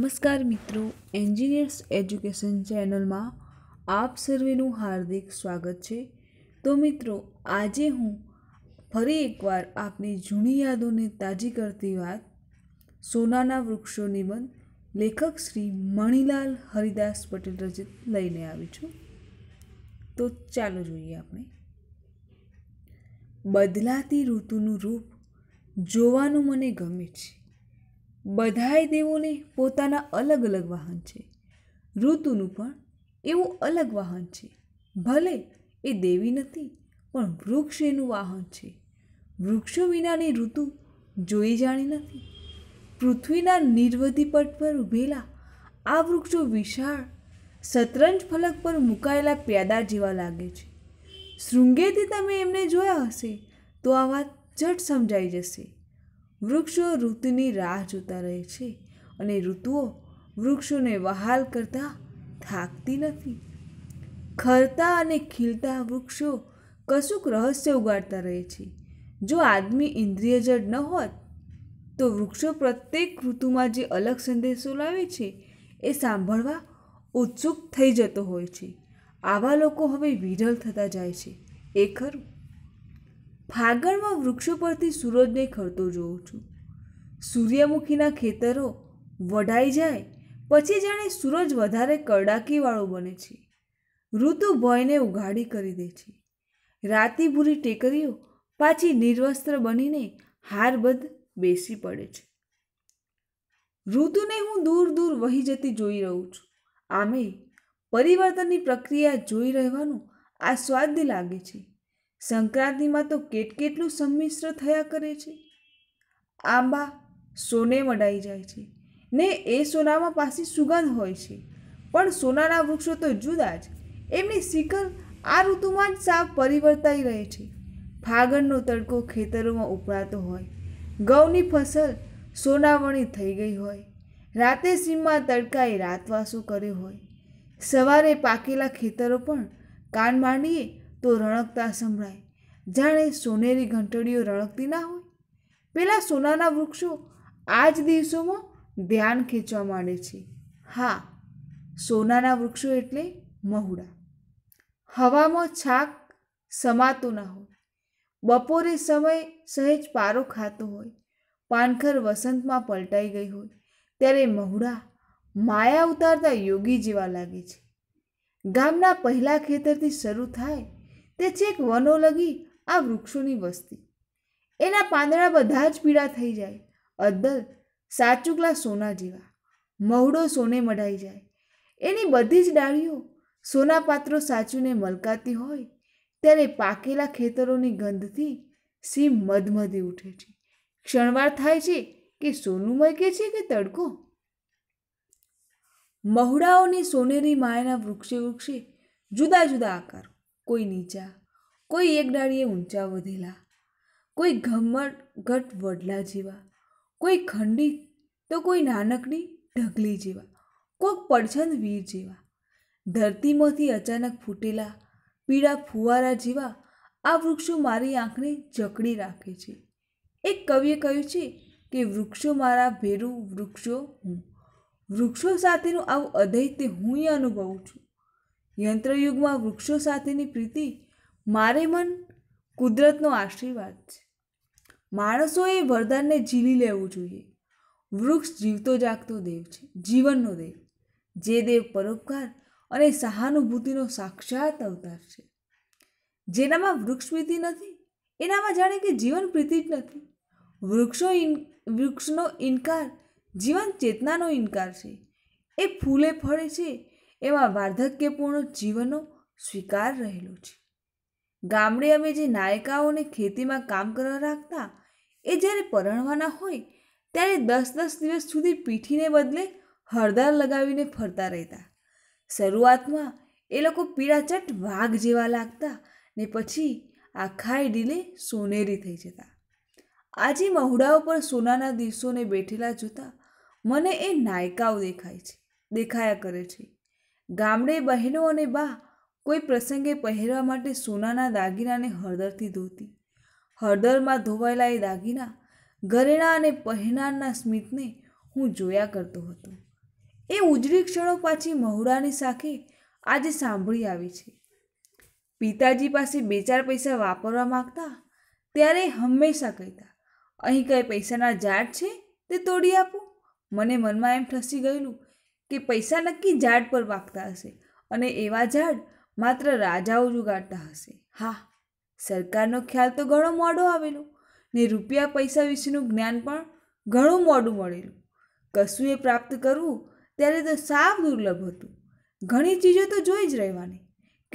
નમસ્કાર મિત્રો engineers education ચેનલમાં આપ સર્વેનું હાર્દિક સ્વાગત છે તો મિત્રો આજે હું ફરી એકવાર આપની જૂની યાદોને તાજી કરતી વાત સોનાના વૃક્ષો નિબંધ લેખક શ્રી મણિલાલ હરિદાસ પટેલ રચિત લઈને આવી છું તો ચાલો જોઈએ આપણે બદલાતી ઋતુનું રૂપ જોવાનું મને ગમે છે બધાય દેવોને પોતાના અલગ અલગ વાહન છે ઋતુનું પણ એવું અલગ વાહન છે ભલે એ દેવી નથી પણ વૃક્ષ એનું વાહન છે વૃક્ષો વિનાની ઋતુ જોઈ જાણી નથી પૃથ્વીના નિર્વધિ પટ પર ઊભેલા આ વૃક્ષો વિશાળ શતરંજ ફલક પર મુકાયેલા પ્યાદા જેવા લાગે છે શૃંગેથી તમે એમને જોયા હશે તો આ વાત ઝટ સમજાઈ જશે વૃક્ષો ઋતુની રાહ જોતા રહે છે અને ઋતુઓ વૃક્ષોને વહાલ કરતા થાકતી નથી ખરતા અને ખીલતા વૃક્ષો કશુંક રહસ્ય ઉગાડતા રહે છે જો આદમી ઇન્દ્રિયજડ ન હોત તો વૃક્ષો પ્રત્યેક ઋતુમાં જે અલગ સંદેશો લાવે છે એ સાંભળવા ઉત્સુક થઈ જતો હોય છે આવા લોકો હવે વિરલ થતા જાય છે એ ખરું ફાગણમાં વૃક્ષો પરથી સૂરજને ખરતો જોઉં છું સૂર્યમુખીના ખેતરો વઢાઈ જાય પછી જાણે સૂરજ વધારે કડાકીવાળો બને છે ઋતુ ભયને ઉઘાડી કરી દે છે રાતી ભૂરી ટેકરીઓ પાછી નિર્વસ્ત્ર બનીને હારબદ્ધ બેસી પડે છે ઋતુને હું દૂર દૂર વહી જતી જોઈ રહું છું આમે પરિવર્તનની પ્રક્રિયા જોઈ રહેવાનું આ સ્વાદ લાગે છે સંક્રાંતિમાં તો કેટકેટલું સંમિશ્ર થયા કરે છે આંબા સોને મડાઈ જાય છે ને એ સોનામાં પાસે સુગંધ હોય છે પણ સોનાના વૃક્ષો તો જુદા જ એમની શિખર આ ઋતુમાં જ સાવ પરિવર્તાઈ રહે છે ફાગણનો તડકો ખેતરોમાં ઉપડાતો હોય ઘઉંની ફસલ સોનાવણી થઈ ગઈ હોય રાતે સીમમાં તડકાએ રાતવાસો કર્યો હોય સવારે પાકેલા ખેતરો પણ કાન માંડીએ તો રણકતા સંભળાય જાણે સોનેરી ઘંટડીઓ રણકતી ના હોય પેલા સોનાના વૃક્ષો આ જ દિવસોમાં ધ્યાન ખેંચવા માંડે છે હા સોનાના વૃક્ષો એટલે મહુડા હવામાં છાક સમાતો ના હોય બપોરે સમય સહેજ પારો ખાતો હોય પાનખર વસંતમાં પલટાઈ ગઈ હોય ત્યારે મહુડા માયા ઉતારતા યોગી જેવા લાગે છે ગામના પહેલા ખેતરથી શરૂ થાય તે છેક વનો લગી આ વૃક્ષોની વસ્તી એના પાંદડા બધા જ પીળા થઈ જાય અદ્દલ સાચુકલા સોના જેવા મહુડો સોને મઢાઈ જાય એની બધી જ ડાળીઓ સોના પાત્રો સાચુને મલકાતી હોય ત્યારે પાકેલા ખેતરોની ગંધથી સીમ મધમધી ઉઠે છે ક્ષણવાર થાય છે કે સોનું મયકે છે કે તડકો મહુડાઓની સોનેરી માયાના વૃક્ષે વૃક્ષે જુદા જુદા આકારો કોઈ નીચા કોઈ એક ડાળીએ ઊંચા વધેલા કોઈ ઘમ્મટ ઘટ વડલા જેવા કોઈ ખંડી તો કોઈ નાનકડી ઢગલી જેવા કોઈક પડછંદ વીર જેવા ધરતીમાંથી અચાનક ફૂટેલા પીળા ફુવારા જેવા આ વૃક્ષો મારી આંખને જકડી રાખે છે એક કવિએ કહ્યું છે કે વૃક્ષો મારા ભેરું વૃક્ષો હું વૃક્ષો સાથેનું આવું અદૈત્ય હું અનુભવું છું યંત્રયુગમાં વૃક્ષો સાથેની પ્રીતિ મારે મન કુદરતનો આશીર્વાદ છે માણસોએ વરદાનને ઝીલી લેવું જોઈએ વૃક્ષ જીવતો જાગતો દેવ છે જીવનનો દેવ જે દેવ પરોપકાર અને સહાનુભૂતિનો સાક્ષાત અવતાર છે જેનામાં વૃક્ષ નથી એનામાં જાણે કે જીવન પ્રીતિ જ નથી વૃક્ષો ઇન વૃક્ષનો ઇનકાર જીવન ચેતનાનો ઇનકાર છે એ ફૂલે ફળે છે એવા વાર્ધક્યપૂર્ણ જીવનનો સ્વીકાર રહેલો છે ગામડે અમે જે નાયકાઓને ખેતીમાં કામ કરવા રાખતા એ જ્યારે પરણવાના હોય ત્યારે દસ દસ દિવસ સુધી પીઠીને બદલે હળદર લગાવીને ફરતા રહેતા શરૂઆતમાં એ લોકો પીળાચટ વાઘ જેવા લાગતા ને પછી આખાય ડીલે સોનેરી થઈ જતા આજે મહુડાઓ પર સોનાના દિવસોને બેઠેલા જોતા મને એ નાયકાઓ દેખાય છે દેખાયા કરે છે ગામડે બહેનો અને બા કોઈ પ્રસંગે પહેરવા માટે સોનાના દાગીનાને હળદરથી ધોતી હળદરમાં ધોવાયેલા એ દાગીના ઘરેણા અને પહેરનારના સ્મિતને હું જોયા કરતો હતો એ ઉજળી ક્ષણો પાછી મહુડાની સાખે આજે સાંભળી આવી છે પિતાજી પાસે બે ચાર પૈસા વાપરવા માગતા ત્યારે હંમેશા કહેતા અહીં કંઈ પૈસાના ઝાડ છે તે તોડી આપો મને મનમાં એમ ઠસી ગયેલું કે પૈસા નક્કી ઝાડ પર વાગતા હશે અને એવા ઝાડ માત્ર રાજાઓ જુગાડતા હશે હા સરકારનો ખ્યાલ તો ઘણો મોડો આવેલો ને રૂપિયા પૈસા વિશેનું જ્ઞાન પણ ઘણું મોડું મળેલું કશું એ પ્રાપ્ત કરવું ત્યારે તો સાવ દુર્લભ હતું ઘણી ચીજો તો જોઈ જ રહેવાની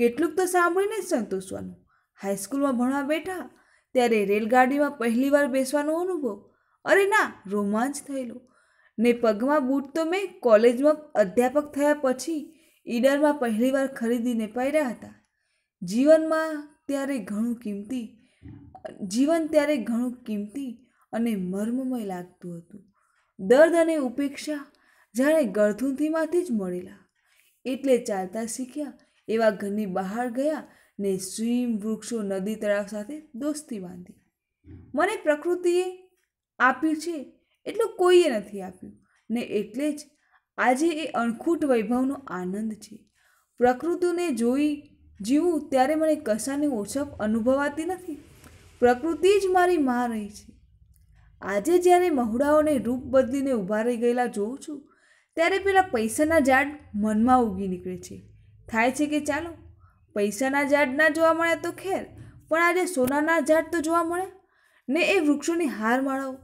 કેટલુંક તો સાંભળીને જ સંતોષવાનું હાઈસ્કૂલમાં ભણવા બેઠા ત્યારે રેલગાડીમાં પહેલીવાર બેસવાનો અનુભવ અરે ના રોમાંચ થયેલો ને પગમાં બૂટ તો મેં કોલેજમાં અધ્યાપક થયા પછી ઈડરમાં પહેલીવાર ખરીદીને પહેર્યા હતા જીવનમાં ત્યારે ઘણું કિંમતી જીવન ત્યારે ઘણું કિંમતી અને મર્મમય લાગતું હતું દર્દ અને ઉપેક્ષા જાણે ગળથુંથીમાંથી જ મળેલા એટલે ચાલતા શીખ્યા એવા ઘરની બહાર ગયા ને સ્વિમ વૃક્ષો નદી તળાવ સાથે દોસ્તી બાંધી મને પ્રકૃતિએ આપ્યું છે એટલું કોઈએ નથી આપ્યું ને એટલે જ આજે એ અણખૂટ વૈભવનો આનંદ છે પ્રકૃતિને જોઈ જીવું ત્યારે મને કશાની ઓછપ અનુભવાતી નથી પ્રકૃતિ જ મારી માં રહી છે આજે જ્યારે મહુડાઓને રૂપ બદલીને ઊભા રહી ગયેલા જોઉં છું ત્યારે પેલા પૈસાના ઝાડ મનમાં ઉગી નીકળે છે થાય છે કે ચાલો પૈસાના ઝાડ ના જોવા મળ્યા તો ખેર પણ આજે સોનાના ઝાડ તો જોવા મળ્યા ને એ વૃક્ષોની હાર માળાઓ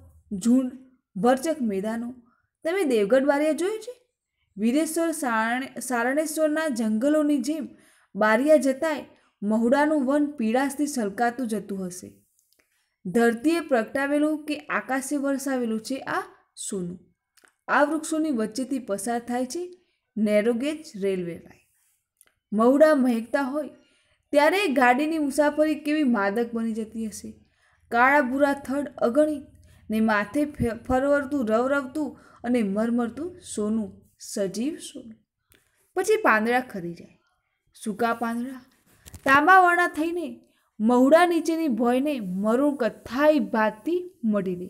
ઝૂંડ ભરચક મેદાનો તમે દેવગઢ બારિયા જોયું છે વીરેશ્વર સારણેશ્વરના જંગલોની જેમ બારિયા જતાય મહુડાનું વન પીળાશથી સલકાતું જતું હશે ધરતીએ પ્રગટાવેલું કે આકાશે વરસાવેલું છે આ સોનું આ વૃક્ષોની વચ્ચેથી પસાર થાય છે નેરોગેજ રેલવે લાઇન મહુડા મહેકતા હોય ત્યારે ગાડીની મુસાફરી કેવી માદક બની જતી હશે કાળા ભૂરા થડ અગણિત ને માથે ફરવરતું રવરવતું અને મરમરતું સોનું સજીવ સોનું પછી પાંદડા ખરી જાય સૂકા પાંદડા તાંબાવાળા થઈને મહુડા નીચેની ભોયને મરૂણ કથાઈ ભાતથી મળી દે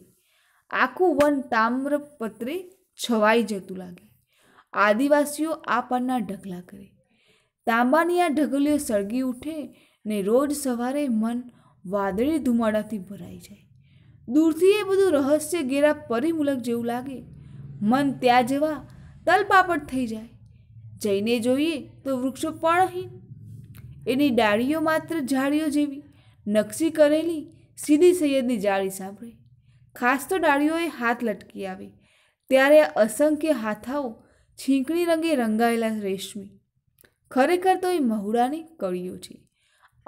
આખું વન તામ્રપત્રે છવાઈ જતું લાગે આદિવાસીઓ આ પરના ઢગલા કરે તાંબાની આ ઢગલીઓ સળગી ઉઠે ને રોજ સવારે મન વાદળી ધુમાડાથી ભરાઈ જાય દૂરથી એ બધું રહસ્ય ઘેરા પરિમૂલક જેવું લાગે મન ત્યાં જવા તલપાપટ થઈ જાય જઈને જોઈએ તો વૃક્ષો પણ પણહીન એની ડાળીઓ માત્ર ઝાડીઓ જેવી નકશી કરેલી સીધી સૈયદની જાળી સાંભળે ખાસ તો ડાળીઓએ હાથ લટકી આવે ત્યારે અસંખ્ય હાથાઓ છીંકણી રંગે રંગાયેલા રેશમી ખરેખર તો એ મહુડાની કળીઓ છે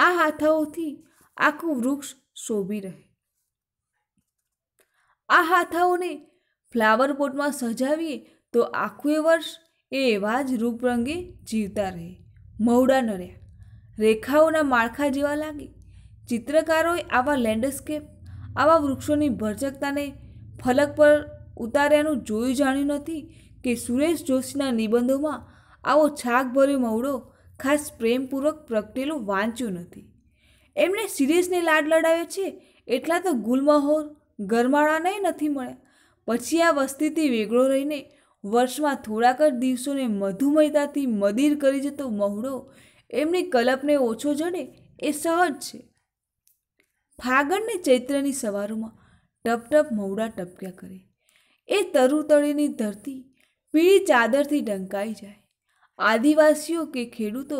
આ હાથાઓથી આખું વૃક્ષ શોભી રહે આ હાથાઓને ફ્લાવર પોટમાં સજાવીએ તો આખું એ વર્ષ એ એવા જ રૂપરંગે જીવતા રહે મવડા નર્યા રેખાઓના માળખા જેવા લાગે ચિત્રકારોએ આવા લેન્ડસ્કેપ આવા વૃક્ષોની ભરચકતાને ફલક પર ઉતાર્યાનું જોયું જાણ્યું નથી કે સુરેશ જોશીના નિબંધોમાં આવો છાકભર્યો મવડો ખાસ પ્રેમપૂર્વક પ્રગટેલો વાંચ્યો નથી એમણે સિરીઝને લાડ લડાવ્યો છે એટલા તો ગુલમહોર ગરમાળાને નથી મળ્યા પછી આ વસ્તીથી વેગળો રહીને વર્ષમાં થોડાક જ દિવસોને મધુમયતાથી મદિર કરી જતો મહુડો એમની કલપને ઓછો જડે એ સહજ છે ફાગણને ચૈત્રની સવારોમાં ટપ ટપ મહુડા ટપક્યા કરે એ તરુતળીની ધરતી પીળી ચાદરથી ઢંકાઈ જાય આદિવાસીઓ કે ખેડૂતો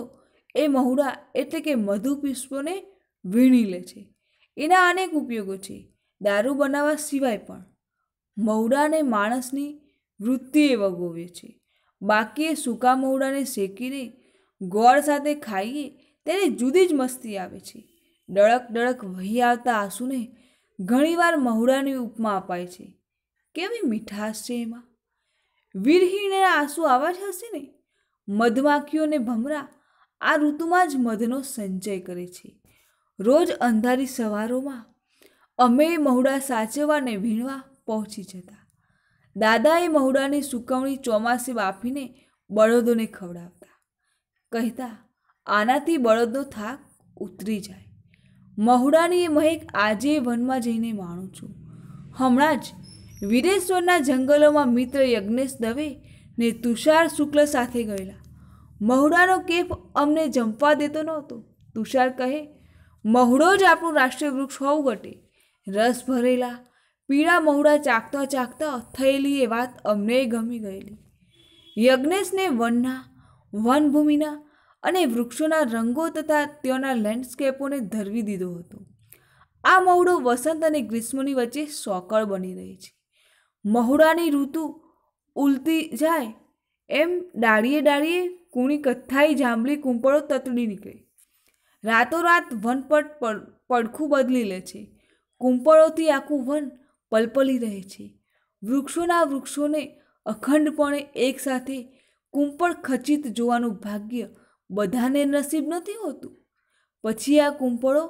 એ મહુડા એટલે કે મધુ પુષ્પોને વીણી લે છે એના અનેક ઉપયોગો છે દારૂ બનાવવા સિવાય પણ મવડાને માણસની વૃત્તિએ વગોવે છે બાકી સૂકા મવડાને શેકીને ગોળ સાથે ખાઈએ તેને જુદી જ મસ્તી આવે છે ડળક ડળક વહી આવતા આંસુને ઘણીવાર મહુડાની ઉપમા અપાય છે કેવી મીઠાશ છે એમાં વીરહીણના આંસુ આવા જ હશે ને મધમાખીઓને ભમરા આ ઋતુમાં જ મધનો સંચય કરે છે રોજ અંધારી સવારોમાં અમે મહુડા સાચવવા ને વીણવા પહોંચી જતા દાદાએ મહુડાની સુકવણી ચોમાસે બાફીને બળદોને ખવડાવતા કહેતા આનાથી બળદનો થાક ઉતરી જાય મહુડાની એ મહેક આજે વનમાં જઈને માણું છું હમણાં જ વિરેશ્વરના જંગલોમાં મિત્ર યજ્ઞેશ દવે ને તુષાર શુક્લ સાથે ગયેલા મહુડાનો કેફ અમને જંપવા દેતો નહોતો તુષાર કહે મહુડો જ આપણું રાષ્ટ્રીય વૃક્ષ હોવું ઘટે રસ ભરેલા પીળા મહુડા ચાકતા ચાખતા થયેલી એ વાત અમને ગમી ગયેલી યજ્ઞેશને વનના વનભૂમિના અને વૃક્ષોના રંગો તથા તેઓના લેન્ડસ્કેપોને ધરવી દીધો હતો આ મહુડો વસંત અને ગ્રીષ્મની વચ્ચે સોકળ બની રહી છે મહુડાની ઋતુ ઉલતી જાય એમ ડાળીએ ડાળીએ કૂણી કથ્થાઈ જાંબલી કુંપળો તતડી નીકળે રાતોરાત વનપટ પડખું બદલી લે છે કુંપળોથી આખું વન પલપલી રહે છે વૃક્ષોના વૃક્ષોને અખંડપણે એકસાથે કુંપળ ખચિત જોવાનું ભાગ્ય બધાને નસીબ નથી હોતું પછી આ કુંપળો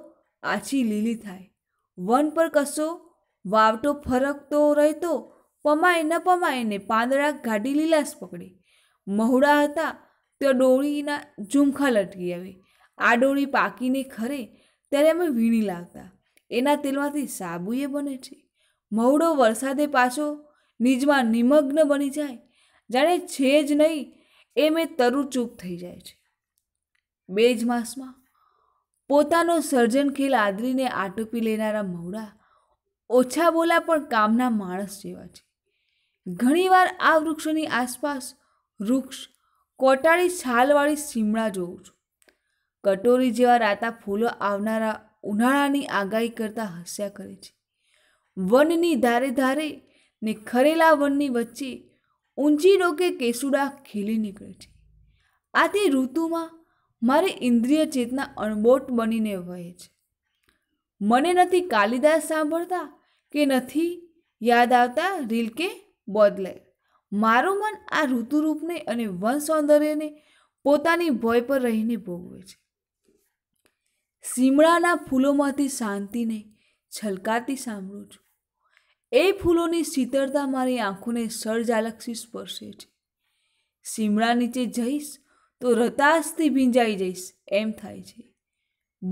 આછી લીલી થાય વન પર કશો વાવટો ફરકતો રહેતો પમાય ન પમાય ને પાંદડા ગાડી લીલાસ પકડે મહુડા હતા તો ડોળીના ઝુમખા લટકી આવે આ ડોળી પાકીને ખરે ત્યારે અમે વીણી લાવતા એના તેલમાંથી સાબુએ બને છે મવડો વરસાદે પાછો નીજમાં નિમગ્ન બની જાય જાણે છે જ નહીં એ મેં તરુ ચૂપ થઈ જાય છે બે જ માસમાં પોતાનો સર્જન ખીલ આદરીને આટોપી લેનારા મવડા ઓછા બોલા પણ કામના માણસ જેવા છે ઘણીવાર આ વૃક્ષોની આસપાસ વૃક્ષ કોટાળી છાલવાળી સીમડા જોઉં છું કટોરી જેવા રાતા ફૂલો આવનારા ઉનાળાની આગાહી કરતાં હસ્યા કરે છે વનની ધારે ધારે ને ખરેલા વનની વચ્ચે ઊંચી ડોકે કેસુડા ખીલી નીકળે છે આથી ઋતુમાં મારે ઇન્દ્રિય ચેતના અણબોટ બનીને વહે છે મને નથી કાલિદાસ સાંભળતા કે નથી યાદ આવતા રીલ કે બોદલે મારું મન આ ઋતુરૂપને અને વન સૌંદર્યને પોતાની ભય પર રહીને ભોગવે છે સીમડાના ફૂલોમાંથી શાંતિને છલકાતી સાંભળું છું એ ફૂલોની શીતળતા મારી આંખોને સર્જાલક્ષી સ્પર્શે છે સીમડા નીચે જઈશ તો રતાશથી ભીંજાઈ જઈશ એમ થાય છે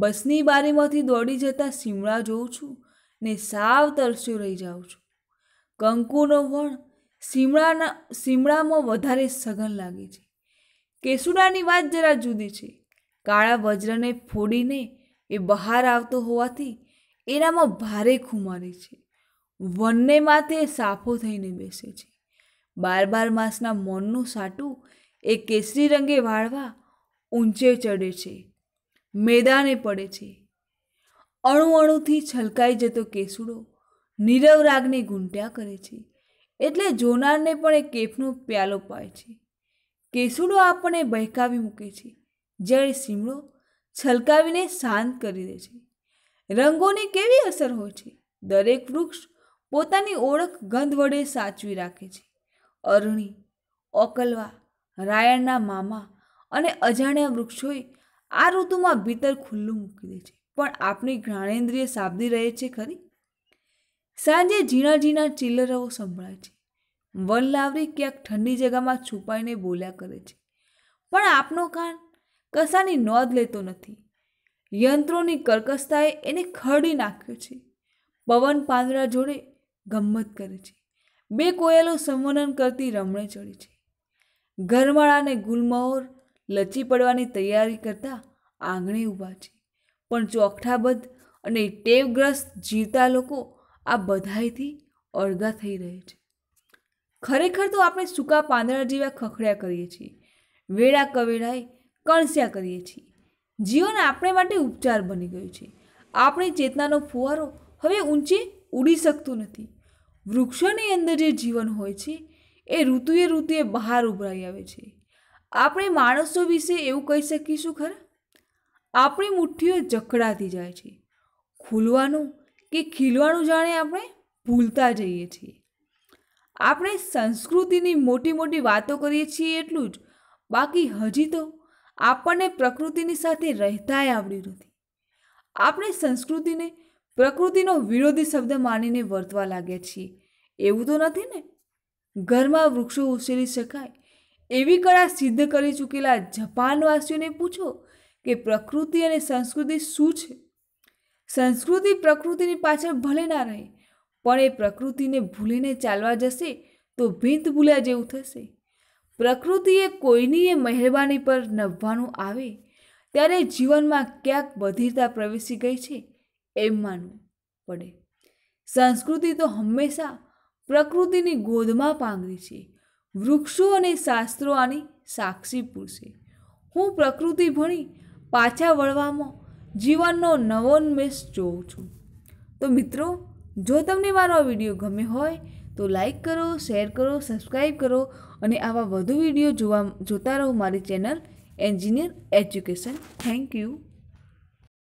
બસની બારીમાંથી દોડી જતા સીમડા જોઉં છું ને સાવ તરસ્યો રહી જાઉં છું કંકુનો વણ સીમડાના સીમડામાં વધારે સઘન લાગે છે કેસુડાની વાત જરા જુદી છે કાળા વજ્રને ફોડીને એ બહાર આવતો હોવાથી એનામાં ભારે ખુમારી છે વનને માથે સાફો થઈને બેસે છે બાર બાર માસના મોનનું સાટું એ કેસરી રંગે વાળવા ઊંચે ચડે છે મેદાને પડે છે અણુ અણુથી છલકાઈ જતો કેસુડો નીરવ રાગને ગુંટ્યા કરે છે એટલે જોનારને પણ એ કેફનો પ્યાલો પાય છે કેસુડો આપણને બહેકાવી મૂકે છે જ્યારે સીમડો છલકાવીને શાંત કરી દે છે રંગોની કેવી અસર હોય છે દરેક વૃક્ષ પોતાની ઓળખ ગંધ વડે સાચવી રાખે છે અરણી ઓકલવા રાયણના મામા અને અજાણ્યા વૃક્ષોએ આ ઋતુમાં ભીતર ખુલ્લું મૂકી દે છે પણ આપણી ઘ્રાણેન્દ્રિય સાબદી રહે છે ખરી સાંજે ઝીણા ઝીણા ચિલ્લરાઓ સંભળાય છે વનલાવરી ક્યાંક ઠંડી જગ્યામાં છુપાઈને બોલ્યા કરે છે પણ આપનો કાન કશાની નોંધ લેતો નથી યંત્રોની કર્કશતાએ એને ખડી નાખ્યો છે પવન પાંદડા જોડે ગમ્મત કરે છે બે કોયલો સંવનન કરતી રમણે ચડી છે ઘરમાળાને ગુલમહોર લચી પડવાની તૈયારી કરતા આંગણે ઊભા છે પણ ચોકઠાબદ્ધ અને ટેવગ્રસ્ત જીવતા લોકો આ બધાઈથી અળગા થઈ રહે છે ખરેખર તો આપણે સૂકા પાંદડા જેવા ખખડ્યા કરીએ છીએ વેળા કવેળાએ કણસ્યા કરીએ છીએ જીવન આપણે માટે ઉપચાર બની ગયું છે આપણી ચેતનાનો ફુવારો હવે ઊંચે ઉડી શકતું નથી વૃક્ષોની અંદર જે જીવન હોય છે એ ઋતુએ ઋતુએ બહાર ઉભરાઈ આવે છે આપણે માણસો વિશે એવું કહી શકીશું ખરા આપણી મુઠ્ઠીઓ જકડાતી જાય છે ખુલવાનું કે ખીલવાનું જાણે આપણે ભૂલતા જઈએ છીએ આપણે સંસ્કૃતિની મોટી મોટી વાતો કરીએ છીએ એટલું જ બાકી હજી તો આપણને પ્રકૃતિની સાથે રહેતાય આવડી નથી આપણે સંસ્કૃતિને પ્રકૃતિનો વિરોધી શબ્દ માનીને વર્તવા લાગ્યા છીએ એવું તો નથી ને ઘરમાં વૃક્ષો ઉછેરી શકાય એવી કળા સિદ્ધ કરી ચૂકેલા જપાનવાસીઓને પૂછો કે પ્રકૃતિ અને સંસ્કૃતિ શું છે સંસ્કૃતિ પ્રકૃતિની પાછળ ભલે ના રહે પણ એ પ્રકૃતિને ભૂલીને ચાલવા જશે તો ભીંત ભૂલ્યા જેવું થશે પ્રકૃતિએ કોઈની એ મહેરબાની પર નભવાનું આવે ત્યારે જીવનમાં ક્યાંક બધીરતા પ્રવેશી ગઈ છે એમ માનવું પડે સંસ્કૃતિ તો હંમેશા પ્રકૃતિની ગોદમાં પાંગરી છે વૃક્ષો અને શાસ્ત્રો આની સાક્ષી પૂરશે હું પ્રકૃતિ ભણી પાછા વળવામાં જીવનનો નવોન્મેષ જોઉં છું તો મિત્રો જો તમને મારો આ વિડીયો ગમ્યો હોય તો લાઈક કરો શેર કરો સબસ્ક્રાઈબ કરો અને આવા વધુ વિડીયો જોવા જોતા રહો મારી channel engineer education thank you